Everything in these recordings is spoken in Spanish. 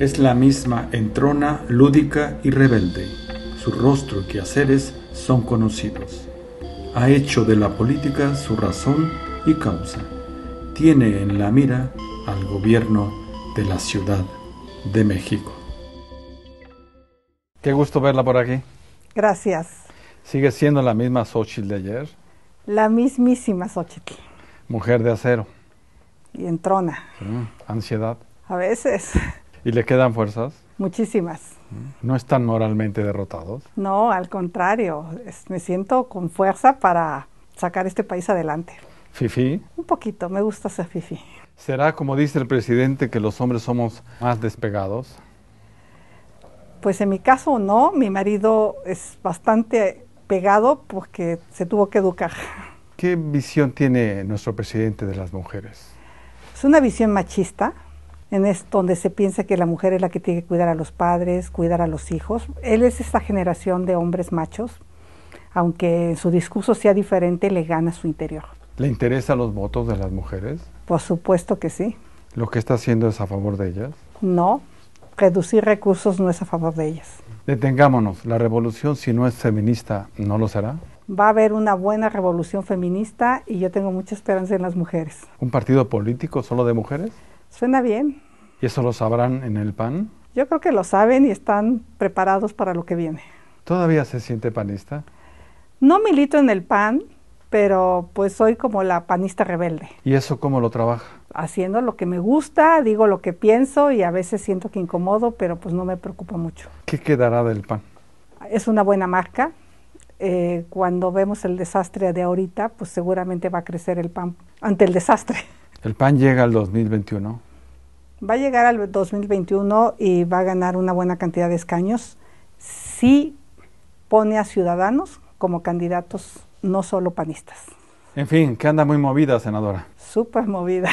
es la misma entrona, lúdica y rebelde. Su rostro y quehaceres son conocidos. Ha hecho de la política su razón y causa. Tiene en la mira al gobierno de la Ciudad de México. Qué gusto verla por aquí. Gracias. ¿Sigue siendo la misma Xochitl de ayer? La mismísima Xochitl. Mujer de acero. Y entrona. Ansiedad. A veces. ¿Y le quedan fuerzas? Muchísimas. ¿No están moralmente derrotados? No, al contrario, me siento con fuerza para sacar este país adelante. ¿Fifi? Un poquito, me gusta ser fifi. ¿Será como dice el presidente que los hombres somos más despegados? Pues en mi caso no, mi marido es bastante pegado porque se tuvo que educar. ¿Qué visión tiene nuestro presidente de las mujeres? Es una visión machista, en es donde se piensa que la mujer es la que tiene que cuidar a los padres, cuidar a los hijos. Él es esta generación de hombres machos, aunque su discurso sea diferente, le gana su interior. ¿Le interesan los votos de las mujeres? Por supuesto que sí. ¿Lo que está haciendo es a favor de ellas? No, reducir recursos no es a favor de ellas. Detengámonos, la revolución si no es feminista, ¿no lo será? va a haber una buena revolución feminista y yo tengo mucha esperanza en las mujeres. ¿Un partido político solo de mujeres? Suena bien. ¿Y eso lo sabrán en el PAN? Yo creo que lo saben y están preparados para lo que viene. ¿Todavía se siente panista? No milito en el PAN, pero pues soy como la panista rebelde. ¿Y eso cómo lo trabaja? Haciendo lo que me gusta, digo lo que pienso y a veces siento que incomodo, pero pues no me preocupa mucho. ¿Qué quedará del PAN? Es una buena marca. Eh, cuando vemos el desastre de ahorita, pues seguramente va a crecer el PAN ante el desastre. El PAN llega al 2021. Va a llegar al 2021 y va a ganar una buena cantidad de escaños si pone a ciudadanos como candidatos, no solo panistas. En fin, que anda muy movida, senadora. Súper movida.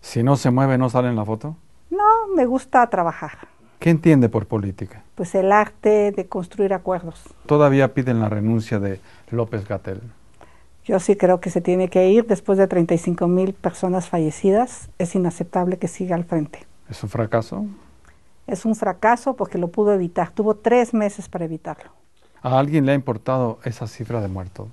Si no se mueve, ¿no sale en la foto? No, me gusta trabajar. ¿Qué entiende por política? Pues el arte de construir acuerdos. Todavía piden la renuncia de López Gatel. Yo sí creo que se tiene que ir después de 35 mil personas fallecidas. Es inaceptable que siga al frente. ¿Es un fracaso? Es un fracaso porque lo pudo evitar. Tuvo tres meses para evitarlo. ¿A alguien le ha importado esa cifra de muertos?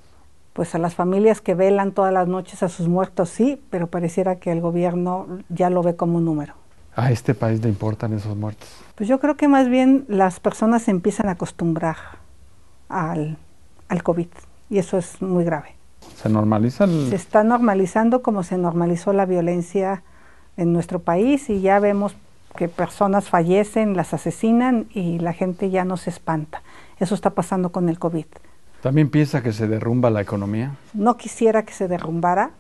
Pues a las familias que velan todas las noches a sus muertos sí, pero pareciera que el gobierno ya lo ve como un número. ¿A este país le importan esos muertos? Pues yo creo que más bien las personas empiezan a acostumbrar al, al COVID y eso es muy grave. Se normaliza Se está normalizando como se normalizó la violencia en nuestro país y ya vemos que personas fallecen, las asesinan y la gente ya no se espanta. Eso está pasando con el COVID. ¿También piensa que se derrumba la economía? No quisiera que se derrumbara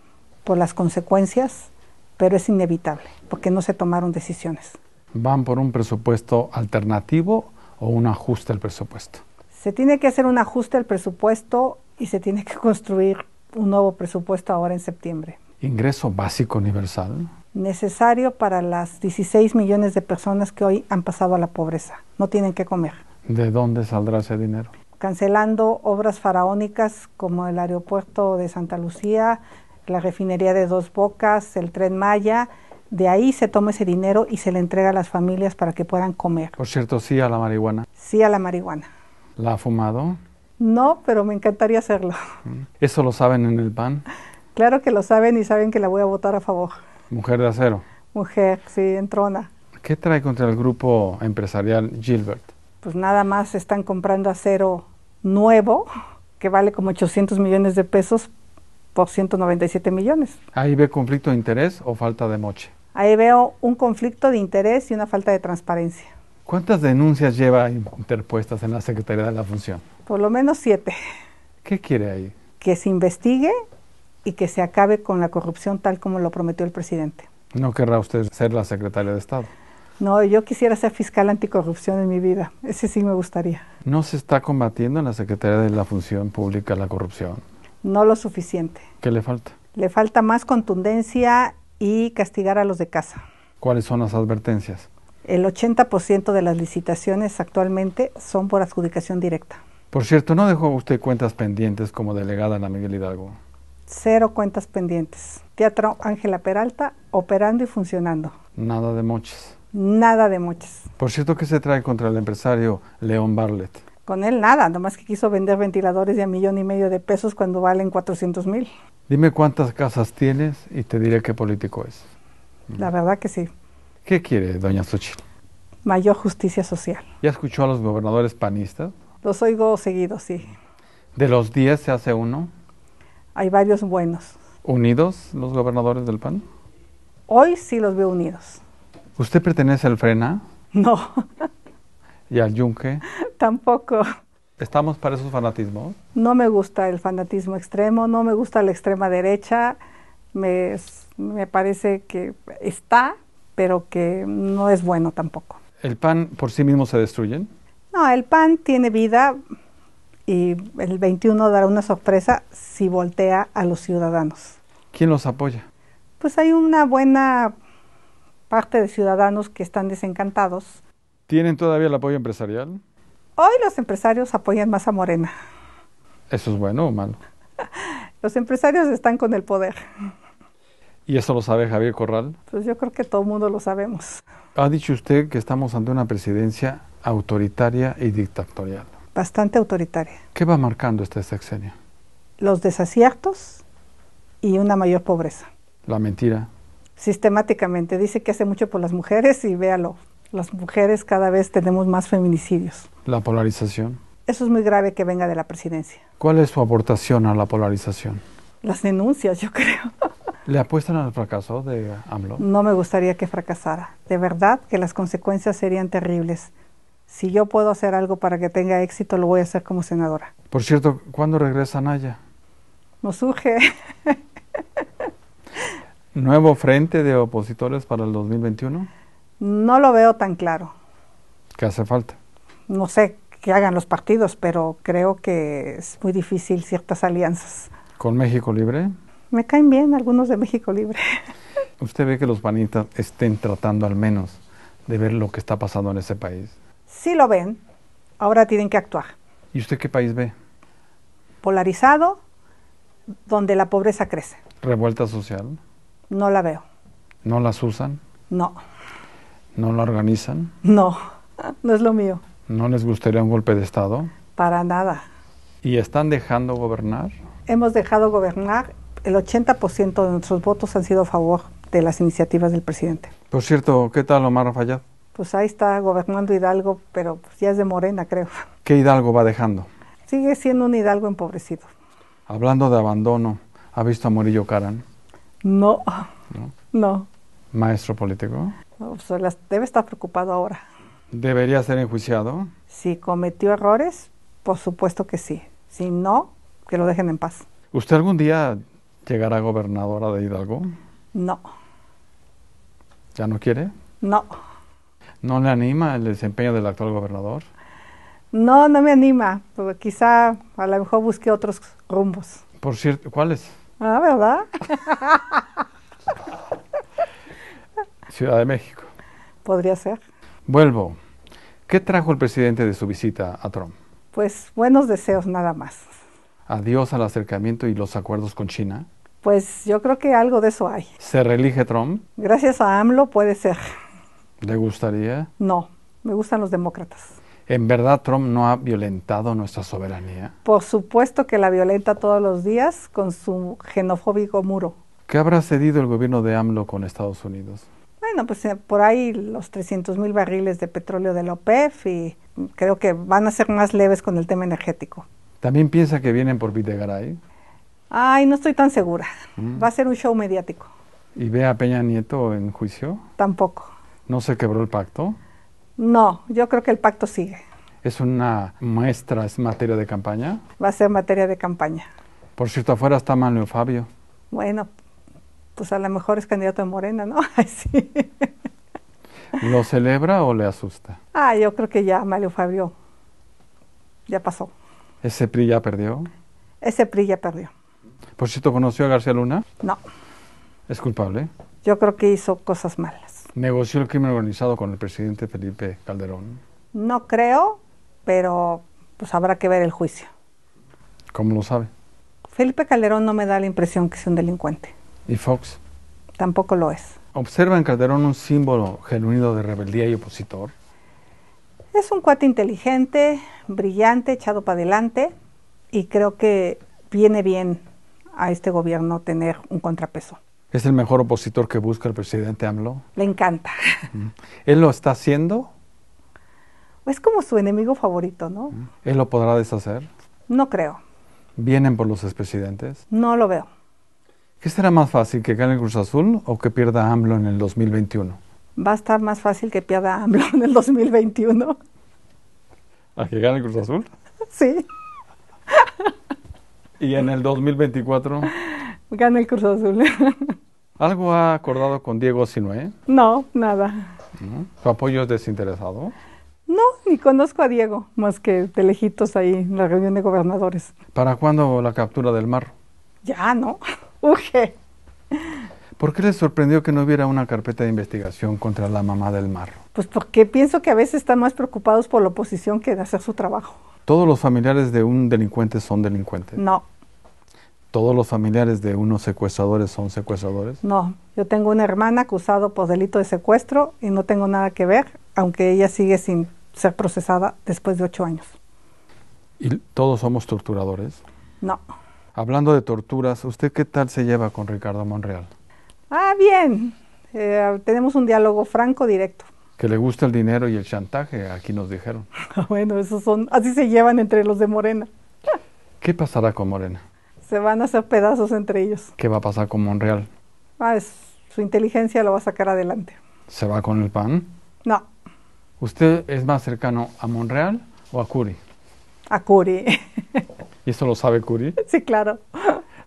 por las consecuencias, pero es inevitable, porque no se tomaron decisiones. ¿Van por un presupuesto alternativo o un ajuste al presupuesto? Se tiene que hacer un ajuste al presupuesto y se tiene que construir un nuevo presupuesto ahora en septiembre. Ingreso básico universal. Necesario para las 16 millones de personas que hoy han pasado a la pobreza. No tienen que comer. ¿De dónde saldrá ese dinero? Cancelando obras faraónicas como el aeropuerto de Santa Lucía, la refinería de Dos Bocas, el tren Maya. De ahí se toma ese dinero y se le entrega a las familias para que puedan comer. Por cierto, sí a la marihuana. Sí a la marihuana. ¿La ha fumado? No, pero me encantaría hacerlo. Mm. ¿Eso lo saben en el PAN? Claro que lo saben y saben que la voy a votar a favor. Mujer de acero. Mujer, sí, entrona. ¿Qué trae contra el grupo empresarial Gilbert? Pues nada más están comprando acero nuevo, que vale como 800 millones de pesos por 197 millones. ¿Ahí ve conflicto de interés o falta de moche? Ahí veo un conflicto de interés y una falta de transparencia. ¿Cuántas denuncias lleva interpuestas en la Secretaría de la Función? Por lo menos siete. ¿Qué quiere ahí? Que se investigue y que se acabe con la corrupción tal como lo prometió el presidente. ¿No querrá usted ser la secretaria de Estado? No, yo quisiera ser fiscal anticorrupción en mi vida. Ese sí me gustaría. ¿No se está combatiendo en la Secretaría de la Función Pública la corrupción? No lo suficiente. ¿Qué le falta? Le falta más contundencia y castigar a los de casa. ¿Cuáles son las advertencias? El 80% de las licitaciones actualmente son por adjudicación directa. Por cierto, ¿no dejó usted cuentas pendientes como delegada la Miguel Hidalgo? Cero cuentas pendientes. Teatro Ángela Peralta, operando y funcionando. Nada de moches. Nada de moches. Por cierto, ¿qué se trae contra el empresario León Barlet? Con él nada, nomás que quiso vender ventiladores de a millón y medio de pesos cuando valen 400 mil. Dime cuántas casas tienes y te diré qué político es. La verdad que sí. ¿Qué quiere, doña Xochitl? Mayor justicia social. ¿Ya escuchó a los gobernadores panistas? Los oigo seguidos, sí. ¿De los 10 se hace uno? Hay varios buenos. ¿Unidos los gobernadores del PAN? Hoy sí los veo unidos. ¿Usted pertenece al FRENA? No. ¿Y al Yunque? Tampoco. ¿Estamos para esos fanatismos? No me gusta el fanatismo extremo, no me gusta la extrema derecha. Me, me parece que está, pero que no es bueno tampoco. ¿El PAN por sí mismo se destruyen? No, el pan tiene vida y el 21 dará una sorpresa si voltea a los ciudadanos. ¿Quién los apoya? Pues hay una buena parte de ciudadanos que están desencantados. ¿Tienen todavía el apoyo empresarial? Hoy los empresarios apoyan más a Morena. ¿Eso es bueno o malo? los empresarios están con el poder. ¿Y eso lo sabe Javier Corral? Pues yo creo que todo el mundo lo sabemos. Ha dicho usted que estamos ante una presidencia autoritaria y dictatorial. Bastante autoritaria. ¿Qué va marcando esta sexenio? Los desaciertos y una mayor pobreza. La mentira. Sistemáticamente. Dice que hace mucho por las mujeres y véalo. Las mujeres cada vez tenemos más feminicidios. La polarización. Eso es muy grave que venga de la presidencia. ¿Cuál es su aportación a la polarización? Las denuncias, yo creo. ¿Le apuestan al fracaso de AMLO? No me gustaría que fracasara. De verdad que las consecuencias serían terribles si yo puedo hacer algo para que tenga éxito, lo voy a hacer como senadora. Por cierto, ¿cuándo regresa Naya? No surge. ¿Nuevo frente de opositores para el 2021? No lo veo tan claro. ¿Qué hace falta? No sé qué hagan los partidos, pero creo que es muy difícil ciertas alianzas. ¿Con México Libre? Me caen bien algunos de México Libre. ¿Usted ve que los panistas estén tratando al menos de ver lo que está pasando en ese país? Si lo ven, ahora tienen que actuar. ¿Y usted qué país ve? Polarizado, donde la pobreza crece. ¿Revuelta social? No la veo. ¿No las usan? No. ¿No la organizan? No, no es lo mío. ¿No les gustaría un golpe de Estado? Para nada. ¿Y están dejando gobernar? Hemos dejado gobernar. El 80% de nuestros votos han sido a favor de las iniciativas del presidente. Por cierto, ¿qué tal Omar Fayad? pues ahí está gobernando Hidalgo, pero pues ya es de Morena, creo. ¿Qué Hidalgo va dejando? Sigue siendo un Hidalgo empobrecido. Hablando de abandono, ¿ha visto a Murillo Caran? No. no. ¿Maestro político? debe estar preocupado ahora. ¿Debería ser enjuiciado? Si cometió errores, por supuesto que sí. Si no, que lo dejen en paz. ¿Usted algún día llegará gobernadora de Hidalgo? No. ¿Ya no quiere? No. ¿No le anima el desempeño del actual gobernador? No, no me anima, pues quizá a lo mejor busque otros rumbos. Por cierto, ¿cuáles? Ah, ¿verdad? Ciudad de México. Podría ser. Vuelvo. ¿Qué trajo el presidente de su visita a Trump? Pues buenos deseos nada más. Adiós al acercamiento y los acuerdos con China. Pues yo creo que algo de eso hay. ¿Se reelige Trump? Gracias a AMLO puede ser. ¿Le gustaría? No, me gustan los demócratas. ¿En verdad Trump no ha violentado nuestra soberanía? Por supuesto que la violenta todos los días con su xenofóbico muro. ¿Qué habrá cedido el gobierno de AMLO con Estados Unidos? Bueno, pues eh, por ahí los 300 mil barriles de petróleo de la OPEF y creo que van a ser más leves con el tema energético. ¿También piensa que vienen por Videgaray? Ay, no estoy tan segura. Mm. Va a ser un show mediático. ¿Y ve a Peña Nieto en juicio? Tampoco. ¿No se quebró el pacto? No, yo creo que el pacto sigue. ¿Es una muestra, es materia de campaña? Va a ser materia de campaña. Por cierto, afuera está Manuel Fabio. Bueno, pues a lo mejor es candidato de Morena, ¿no? sí. ¿Lo celebra o le asusta? Ah, yo creo que ya Mario Fabio ya pasó. ¿Ese PRI ya perdió? Ese PRI ya perdió. ¿Por cierto conoció a García Luna? No. ¿Es culpable? Yo creo que hizo cosas malas negoció el crimen organizado con el presidente Felipe Calderón? No creo, pero pues habrá que ver el juicio. ¿Cómo lo sabe? Felipe Calderón no me da la impresión que sea un delincuente. ¿Y Fox? Tampoco lo es. ¿Observa en Calderón un símbolo genuino de rebeldía y opositor? Es un cuate inteligente, brillante, echado para adelante y creo que viene bien a este gobierno tener un contrapeso. ¿Es el mejor opositor que busca el presidente AMLO? Le encanta. ¿Él lo está haciendo? Es como su enemigo favorito, ¿no? ¿Él lo podrá deshacer? No creo. ¿Vienen por los expresidentes? No lo veo. ¿Qué será más fácil, que gane el Cruz Azul o que pierda AMLO en el 2021? Va a estar más fácil que pierda AMLO en el 2021. ¿A que gane el Cruz Azul? Sí. ¿Y en el 2024? Gane el Cruz Azul. ¿Algo ha acordado con Diego Sinue? No, nada. ¿Su apoyo es desinteresado? No, ni conozco a Diego, más que de lejitos ahí en la reunión de gobernadores. ¿Para cuándo la captura del marro? Ya, ¿no? Uge. ¿Por qué les sorprendió que no hubiera una carpeta de investigación contra la mamá del marro? Pues porque pienso que a veces están más preocupados por la oposición que de hacer su trabajo. ¿Todos los familiares de un delincuente son delincuentes? No, todos los familiares de unos secuestradores son secuestradores? No, yo tengo una hermana acusada por delito de secuestro y no tengo nada que ver, aunque ella sigue sin ser procesada después de ocho años. ¿Y todos somos torturadores? No. Hablando de torturas, ¿usted qué tal se lleva con Ricardo Monreal? Ah, bien. Eh, tenemos un diálogo franco, directo. Que le gusta el dinero y el chantaje, aquí nos dijeron. bueno, esos son, así se llevan entre los de Morena. ¿Qué pasará con Morena? se van a hacer pedazos entre ellos. ¿Qué va a pasar con Monreal? Ah, su inteligencia lo va a sacar adelante. ¿Se va con el PAN? No. ¿Usted es más cercano a Monreal o a Curi? A Curi. ¿Y eso lo sabe Curi? Sí, claro.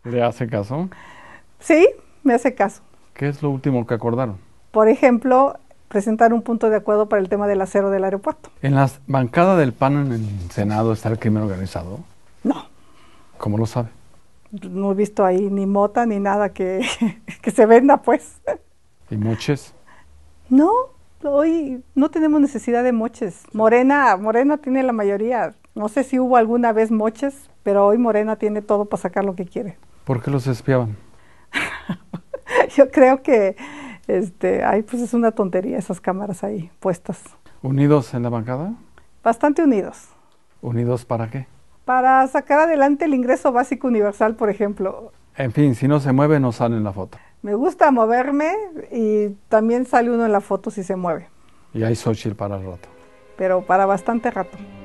¿Le hace caso? Sí, me hace caso. ¿Qué es lo último que acordaron? Por ejemplo, presentar un punto de acuerdo para el tema del acero del aeropuerto. ¿En la bancada del PAN en el Senado está el crimen organizado? No. ¿Cómo lo sabe? No he visto ahí ni mota ni nada que, se venda, pues. ¿Y moches? No, hoy no tenemos necesidad de moches. Morena, Morena tiene la mayoría. No sé si hubo alguna vez moches, pero hoy Morena tiene todo para sacar lo que quiere. ¿Por qué los espiaban? Yo creo que este, ay, pues es una tontería esas cámaras ahí puestas. ¿Unidos en la bancada? Bastante unidos. ¿Unidos para qué? para sacar adelante el ingreso básico universal, por ejemplo. En fin, si no se mueve, no sale en la foto. Me gusta moverme y también sale uno en la foto si se mueve. Y hay social para el rato. Pero para bastante rato.